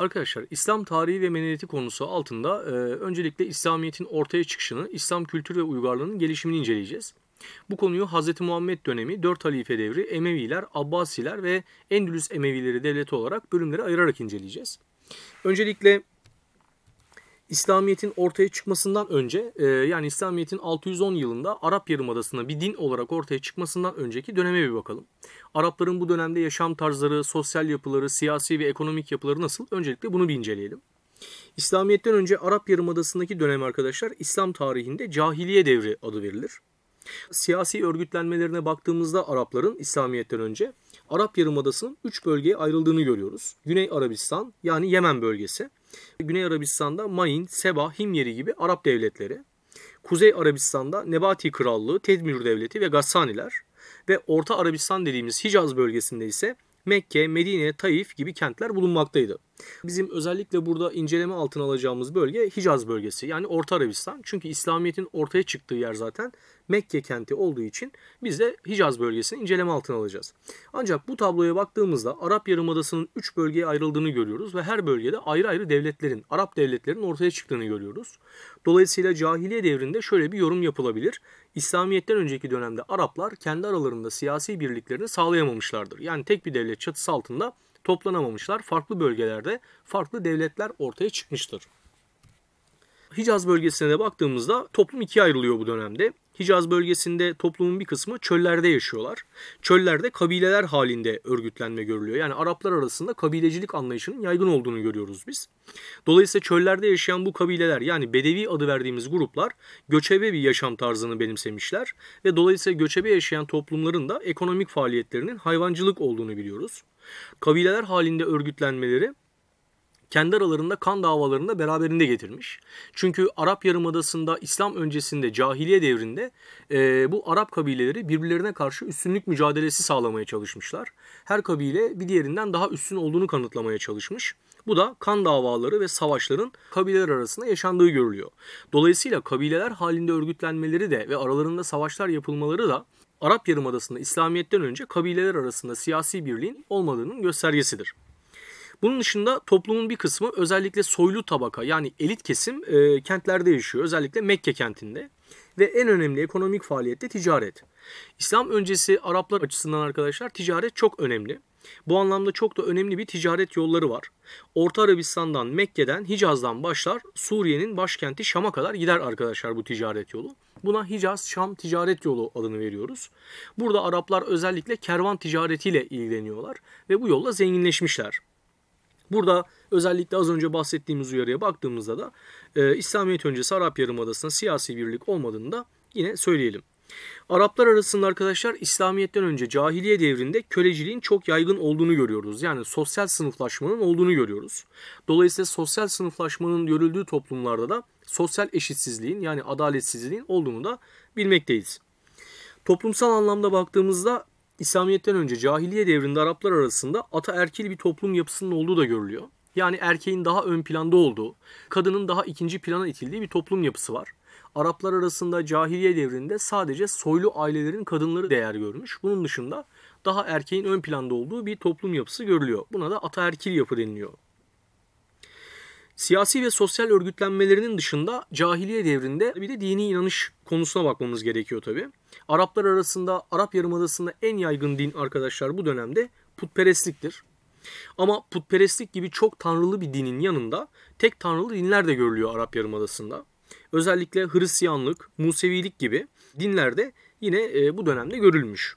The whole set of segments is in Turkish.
Arkadaşlar İslam tarihi ve medeniyeti konusu altında e, öncelikle İslamiyet'in ortaya çıkışını, İslam kültür ve uygarlığının gelişimini inceleyeceğiz. Bu konuyu Hz. Muhammed dönemi, 4 halife devri, Emeviler, Abbasiler ve Endülüs Emevileri devleti olarak bölümlere ayırarak inceleyeceğiz. Öncelikle İslamiyet'in ortaya çıkmasından önce e, yani İslamiyet'in 610 yılında Arap Yarımadası'na bir din olarak ortaya çıkmasından önceki döneme bir bakalım. Arapların bu dönemde yaşam tarzları, sosyal yapıları, siyasi ve ekonomik yapıları nasıl? Öncelikle bunu bir inceleyelim. İslamiyet'ten önce Arap Yarımadası'ndaki dönem arkadaşlar İslam tarihinde cahiliye devri adı verilir. Siyasi örgütlenmelerine baktığımızda Arapların İslamiyet'ten önce Arap Yarımadası'nın 3 bölgeye ayrıldığını görüyoruz. Güney Arabistan yani Yemen bölgesi, Güney Arabistan'da Main, Seba, Himyeri gibi Arap devletleri. Kuzey Arabistan'da Nebati Krallığı, Tedmür Devleti ve Gassaniler ve Orta Arabistan dediğimiz Hicaz bölgesinde ise Mekke, Medine, Taif gibi kentler bulunmaktaydı. Bizim özellikle burada inceleme altına alacağımız bölge Hicaz bölgesi yani Orta Arabistan. Çünkü İslamiyet'in ortaya çıktığı yer zaten Mekke kenti olduğu için biz de Hicaz bölgesini inceleme altına alacağız. Ancak bu tabloya baktığımızda Arap Yarımadası'nın 3 bölgeye ayrıldığını görüyoruz ve her bölgede ayrı ayrı devletlerin, Arap devletlerin ortaya çıktığını görüyoruz. Dolayısıyla cahiliye devrinde şöyle bir yorum yapılabilir. İslamiyet'ten önceki dönemde Araplar kendi aralarında siyasi birliklerini sağlayamamışlardır. Yani tek bir devlet çatısı altında toplanamamışlar. Farklı bölgelerde farklı devletler ortaya çıkmıştır. Hicaz bölgesine de baktığımızda toplum ikiye ayrılıyor bu dönemde. Hicaz bölgesinde toplumun bir kısmı çöllerde yaşıyorlar. Çöllerde kabileler halinde örgütlenme görülüyor. Yani Araplar arasında kabilecilik anlayışının yaygın olduğunu görüyoruz biz. Dolayısıyla çöllerde yaşayan bu kabileler yani Bedevi adı verdiğimiz gruplar göçebe bir yaşam tarzını benimsemişler ve dolayısıyla göçebe yaşayan toplumların da ekonomik faaliyetlerinin hayvancılık olduğunu biliyoruz. Kabileler halinde örgütlenmeleri kendi aralarında kan davalarında beraberinde getirmiş. Çünkü Arap Yarımadası'nda İslam öncesinde cahiliye devrinde e, bu Arap kabileleri birbirlerine karşı üstünlük mücadelesi sağlamaya çalışmışlar. Her kabile bir diğerinden daha üstün olduğunu kanıtlamaya çalışmış. Bu da kan davaları ve savaşların kabileler arasında yaşandığı görülüyor. Dolayısıyla kabileler halinde örgütlenmeleri de ve aralarında savaşlar yapılmaları da Arap Yarımadası'nda İslamiyet'ten önce kabileler arasında siyasi birliğin olmadığının göstergesidir. Bunun dışında toplumun bir kısmı özellikle soylu tabaka yani elit kesim e, kentlerde yaşıyor. Özellikle Mekke kentinde ve en önemli ekonomik faaliyette ticaret. İslam öncesi Araplar açısından arkadaşlar ticaret çok önemli. Bu anlamda çok da önemli bir ticaret yolları var. Orta Arabistan'dan, Mekke'den, Hicaz'dan başlar Suriye'nin başkenti Şam'a kadar gider arkadaşlar bu ticaret yolu. Buna Hicaz-Şam ticaret yolu adını veriyoruz. Burada Araplar özellikle kervan ticaretiyle ilgileniyorlar ve bu yolla zenginleşmişler. Burada özellikle az önce bahsettiğimiz uyarıya baktığımızda da e, İslamiyet öncesi Arap Yarımadası'nda siyasi birlik olmadığını da yine söyleyelim. Araplar arasında arkadaşlar İslamiyet'ten önce cahiliye devrinde köleciliğin çok yaygın olduğunu görüyoruz. Yani sosyal sınıflaşmanın olduğunu görüyoruz. Dolayısıyla sosyal sınıflaşmanın görüldüğü toplumlarda da sosyal eşitsizliğin yani adaletsizliğin olduğunu da bilmekteyiz. Toplumsal anlamda baktığımızda İslamiyet'ten önce cahiliye devrinde Araplar arasında ataerkil bir toplum yapısının olduğu da görülüyor. Yani erkeğin daha ön planda olduğu, kadının daha ikinci plana itildiği bir toplum yapısı var. Araplar arasında cahiliye devrinde sadece soylu ailelerin kadınları değer görmüş. Bunun dışında daha erkeğin ön planda olduğu bir toplum yapısı görülüyor. Buna da ataerkil yapı deniliyor. Siyasi ve sosyal örgütlenmelerinin dışında cahiliye devrinde bir de dini inanış konusuna bakmamız gerekiyor tabi. Araplar arasında Arap Yarımadası'nda en yaygın din arkadaşlar bu dönemde putperestliktir. Ama putperestlik gibi çok tanrılı bir dinin yanında tek tanrılı dinler de görülüyor Arap Yarımadası'nda. Özellikle Hristiyanlık, Musevilik gibi dinlerde yine e, bu dönemde görülmüş.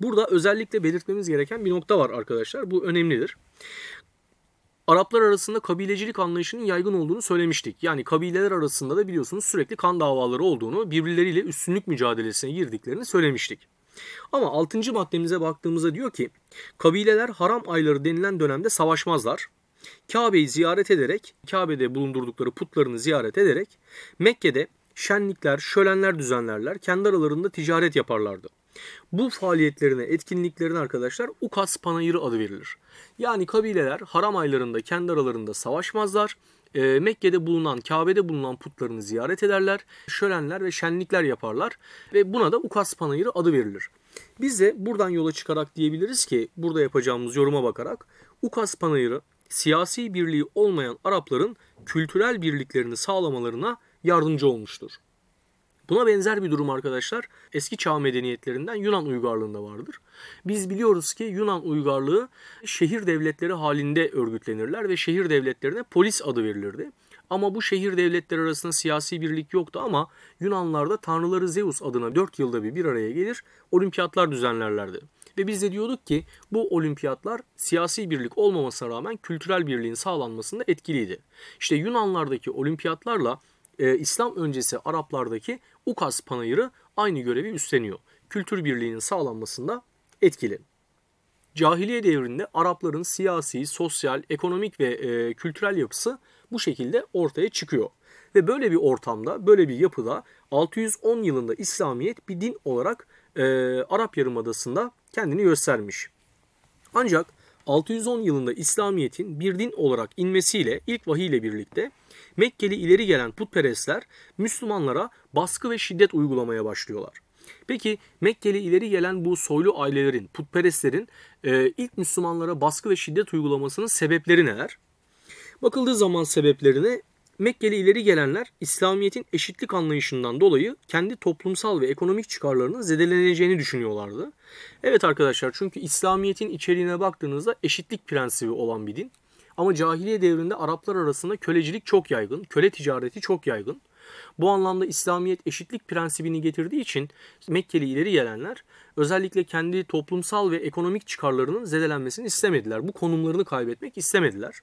Burada özellikle belirtmemiz gereken bir nokta var arkadaşlar. Bu önemlidir. Araplar arasında kabilecilik anlayışının yaygın olduğunu söylemiştik. Yani kabileler arasında da biliyorsunuz sürekli kan davaları olduğunu, birbirleriyle üstünlük mücadelesine girdiklerini söylemiştik. Ama 6. maddemize baktığımızda diyor ki, kabileler haram ayları denilen dönemde savaşmazlar. Kabe'yi ziyaret ederek, Kabe'de bulundurdukları putlarını ziyaret ederek Mekke'de şenlikler, şölenler düzenlerler. Kendi aralarında ticaret yaparlardı. Bu faaliyetlerine, etkinliklerine arkadaşlar Ukas Panayırı adı verilir. Yani kabileler haram aylarında kendi aralarında savaşmazlar. E, Mekke'de bulunan, Kabe'de bulunan putlarını ziyaret ederler. Şölenler ve şenlikler yaparlar. Ve buna da Ukas Panayırı adı verilir. Biz de buradan yola çıkarak diyebiliriz ki burada yapacağımız yoruma bakarak Ukas Panayırı siyasi birliği olmayan Arapların kültürel birliklerini sağlamalarına yardımcı olmuştur. Buna benzer bir durum arkadaşlar eski çağ medeniyetlerinden Yunan uygarlığında vardır. Biz biliyoruz ki Yunan uygarlığı şehir devletleri halinde örgütlenirler ve şehir devletlerine polis adı verilirdi. Ama bu şehir devletleri arasında siyasi birlik yoktu ama Yunanlarda tanrıları Zeus adına 4 yılda bir bir araya gelir olimpiyatlar düzenlerlerdi. Ve biz de diyorduk ki bu olimpiyatlar siyasi birlik olmamasına rağmen kültürel birliğin sağlanmasında etkiliydi. İşte Yunanlardaki olimpiyatlarla e, İslam öncesi Araplardaki Ukas panayırı aynı görevi üstleniyor. Kültür birliğinin sağlanmasında etkili. Cahiliye devrinde Arapların siyasi, sosyal, ekonomik ve e, kültürel yapısı bu şekilde ortaya çıkıyor. Ve böyle bir ortamda, böyle bir yapıda 610 yılında İslamiyet bir din olarak e, Arap Yarımadası'nda kendini göstermiş. Ancak 610 yılında İslamiyet'in bir din olarak inmesiyle ilk vahiy ile birlikte Mekkeli ileri gelen putperestler Müslümanlara baskı ve şiddet uygulamaya başlıyorlar. Peki Mekkeli ileri gelen bu soylu ailelerin, putperestlerin e, ilk Müslümanlara baskı ve şiddet uygulamasının sebepleri neler? Bakıldığı zaman sebeplerine Mekkeli ileri gelenler İslamiyet'in eşitlik anlayışından dolayı kendi toplumsal ve ekonomik çıkarlarının zedeleneceğini düşünüyorlardı. Evet arkadaşlar çünkü İslamiyet'in içeriğine baktığınızda eşitlik prensibi olan bir din. Ama cahiliye devrinde Araplar arasında kölecilik çok yaygın, köle ticareti çok yaygın. Bu anlamda İslamiyet eşitlik prensibini getirdiği için Mekkeli ileri gelenler özellikle kendi toplumsal ve ekonomik çıkarlarının zedelenmesini istemediler. Bu konumlarını kaybetmek istemediler.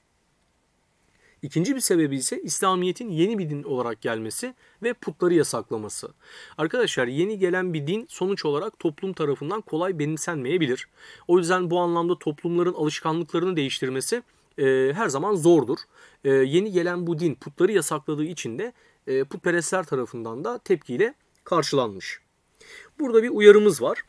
İkinci bir sebebi ise İslamiyet'in yeni bir din olarak gelmesi ve putları yasaklaması. Arkadaşlar yeni gelen bir din sonuç olarak toplum tarafından kolay benimsenmeyebilir. O yüzden bu anlamda toplumların alışkanlıklarını değiştirmesi e, her zaman zordur. E, yeni gelen bu din putları yasakladığı için de e, putperestler tarafından da tepkiyle karşılanmış. Burada bir uyarımız var.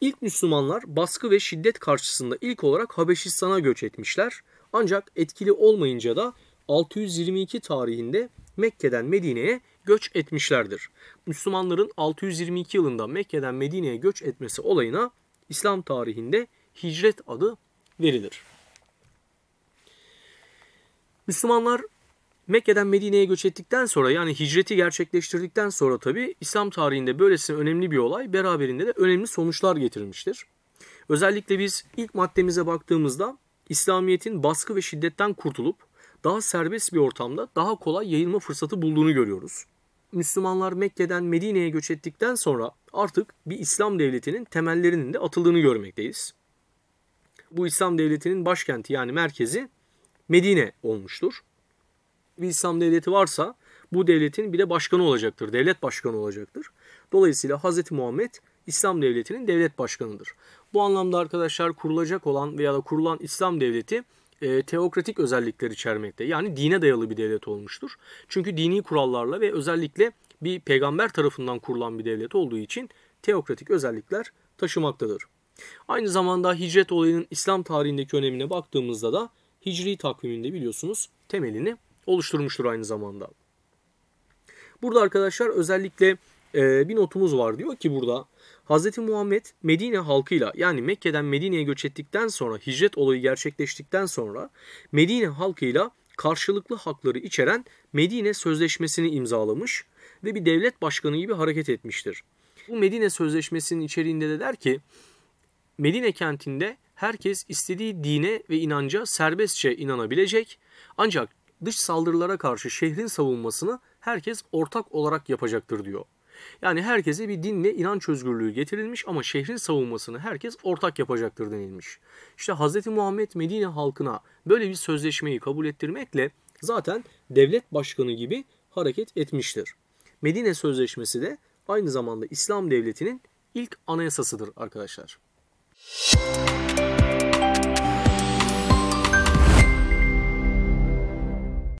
İlk Müslümanlar baskı ve şiddet karşısında ilk olarak Habeşistan'a göç etmişler. Ancak etkili olmayınca da 622 tarihinde Mekke'den Medine'ye göç etmişlerdir. Müslümanların 622 yılında Mekke'den Medine'ye göç etmesi olayına İslam tarihinde hicret adı verilir. Müslümanlar Mekke'den Medine'ye göç ettikten sonra yani hicreti gerçekleştirdikten sonra tabi İslam tarihinde böylesine önemli bir olay beraberinde de önemli sonuçlar getirmiştir. Özellikle biz ilk maddemize baktığımızda İslamiyet'in baskı ve şiddetten kurtulup daha serbest bir ortamda daha kolay yayılma fırsatı bulduğunu görüyoruz. Müslümanlar Mekke'den Medine'ye göç ettikten sonra artık bir İslam devletinin temellerinin de atıldığını görmekteyiz. Bu İslam devletinin başkenti yani merkezi Medine olmuştur. Bir İslam devleti varsa bu devletin bir de başkanı olacaktır, devlet başkanı olacaktır. Dolayısıyla Hz. Muhammed İslam devletinin devlet başkanıdır. Bu anlamda arkadaşlar kurulacak olan veya da kurulan İslam devleti e, teokratik özellikler içermekte. Yani dine dayalı bir devlet olmuştur. Çünkü dini kurallarla ve özellikle bir peygamber tarafından kurulan bir devlet olduğu için teokratik özellikler taşımaktadır. Aynı zamanda hicret olayının İslam tarihindeki önemine baktığımızda da Hicri takviminde biliyorsunuz temelini oluşturmuştur aynı zamanda. Burada arkadaşlar özellikle e, bir notumuz var. Diyor ki burada Hz. Muhammed Medine halkıyla yani Mekke'den Medine'ye göç ettikten sonra hicret olayı gerçekleştikten sonra Medine halkıyla karşılıklı hakları içeren Medine Sözleşmesi'ni imzalamış ve bir devlet başkanı gibi hareket etmiştir. Bu Medine Sözleşmesi'nin içeriğinde de der ki Medine kentinde herkes istediği dine ve inanca serbestçe inanabilecek ancak dış saldırılara karşı şehrin savunmasını herkes ortak olarak yapacaktır diyor. Yani herkese bir din ve inanç özgürlüğü getirilmiş ama şehrin savunmasını herkes ortak yapacaktır denilmiş. İşte Hz. Muhammed Medine halkına böyle bir sözleşmeyi kabul ettirmekle zaten devlet başkanı gibi hareket etmiştir. Medine Sözleşmesi de aynı zamanda İslam devletinin ilk anayasasıdır arkadaşlar. Müzik